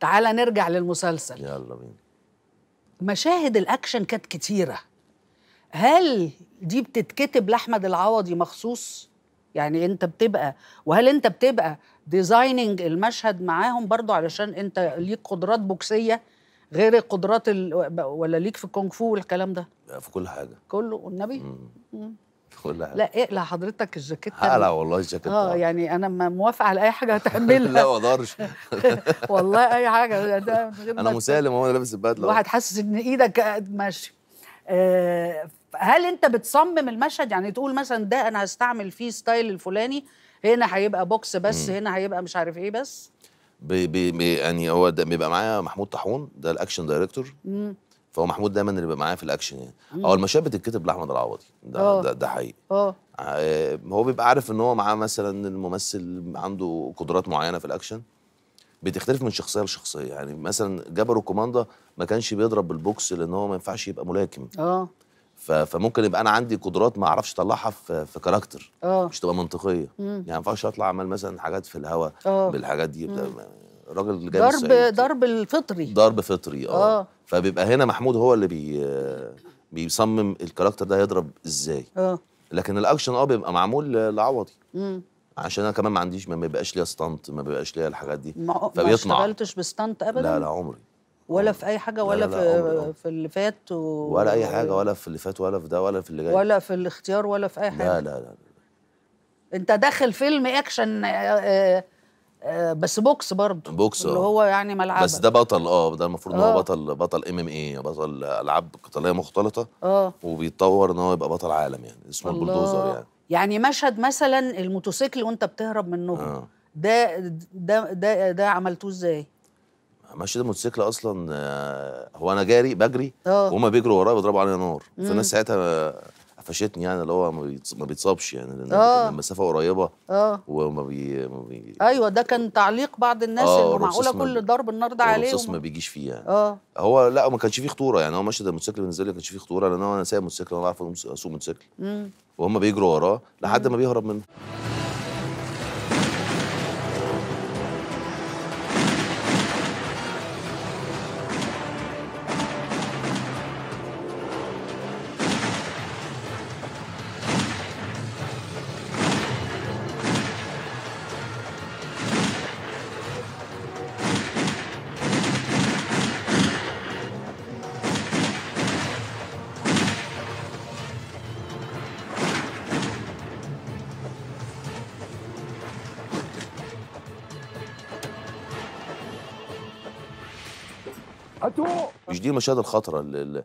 تعال نرجع للمسلسل يلا بينا مشاهد الاكشن كانت كتيره هل دي بتتكتب لاحمد العوضي مخصوص يعني انت بتبقى وهل انت بتبقى ديزايننج المشهد معاهم برضو علشان انت ليك قدرات بوكسيه غير القدرات ال... ولا ليك في الكونغ فو والكلام ده في كل حاجه كله والنبي مم. مم. لا اقلع حضرتك الجاكيت اقلع والله الجاكيت اه يعني انا موافقه على اي حاجه هتعملها لا ما اقدرش والله اي حاجه ده انا مسالم وانا لابس البدله واحد حاسس ان ايدك ماشي آه هل انت بتصمم المشهد يعني تقول مثلا ده انا هستعمل فيه ستايل الفلاني هنا هيبقى بوكس بس هنا هيبقى مش عارف ايه بس بي بي يعني هو ده بيبقى معايا محمود طحون ده الاكشن دايركتور فهو محمود دايما اللي بيبقى معايا في الاكشن يعني او المشاهد بتتكتب لاحمد العوضي ده, آه. ده ده حقيقي آه. اه هو بيبقى عارف ان هو معاه مثلا الممثل عنده قدرات معينه في الاكشن بتختلف من شخصيه لشخصيه يعني مثلا جبرو كوماندا ما كانش بيضرب بالبوكس لان هو ما ينفعش يبقى ملاكم اه فممكن يبقى انا عندي قدرات ما اعرفش اطلعها في, في كاركتر آه. مش تبقى منطقيه مم. يعني ما ينفعش اطلع اعمل مثلا حاجات في الهواء بالحاجات دي راجل جاي ضرب ضرب الفطري ضرب فطري اه, آه. فبيبقى هنا محمود هو اللي بي بيصمم الكاركتر ده هيضرب ازاي اه لكن الاكشن اه بيبقى معمول لعوضي امم عشان انا كمان ما عنديش ما بيبقاش ليا ستانت ما بيبقاش ليا الحاجات دي ما فبيطمع ما اشتغلتش بستانت ابدا لا لا عمري ولا في اي حاجه ولا لا لا في في اللي فات و... ولا اي حاجه ولا في اللي فات ولا في ده ولا في اللي جاي ولا في الاختيار ولا في اي حاجه لا لا لا انت داخل فيلم اكشن آآ آه، آآ آه، آه، بس بوكس برضه بوكس اللي آه. هو يعني ملعب بس ده بطل اه ده المفروض ان هو آه. بطل بطل ام ام اي بطل العاب قتاليه مختلطه اه وبيتطور ان هو يبقى بطل عالم يعني اسمه البلدوزر يعني يعني مشهد مثلا الموتوسيكل وانت بتهرب منه آه. ده ده ده ده عملتوه ازاي؟ مشهد الموتوسيكل اصلا هو انا جاري بجري آه. وهما بيجروا ورايا بيضربوا عليا نار فالناس ساعتها قفشتني يعني اللي هو ما بيتصابش يعني لان آه. المسافه قريبه اه وما بي... ما بي ايوه ده كان تعليق بعض الناس آه انه معقوله كل ضرب النار ده عليه الرصاص ما بيجيش فيه يعني اه هو لا ما كانش فيه خطوره يعني هو مشهد الموتوسيكل بالنسبه لي ما كانش فيه خطوره لان انا سايق موتوسيكل وانا عارف اسوق موتوسيكل وهم بيجروا وراه لحد ما بيهرب منه مش دي المشاهد الخطره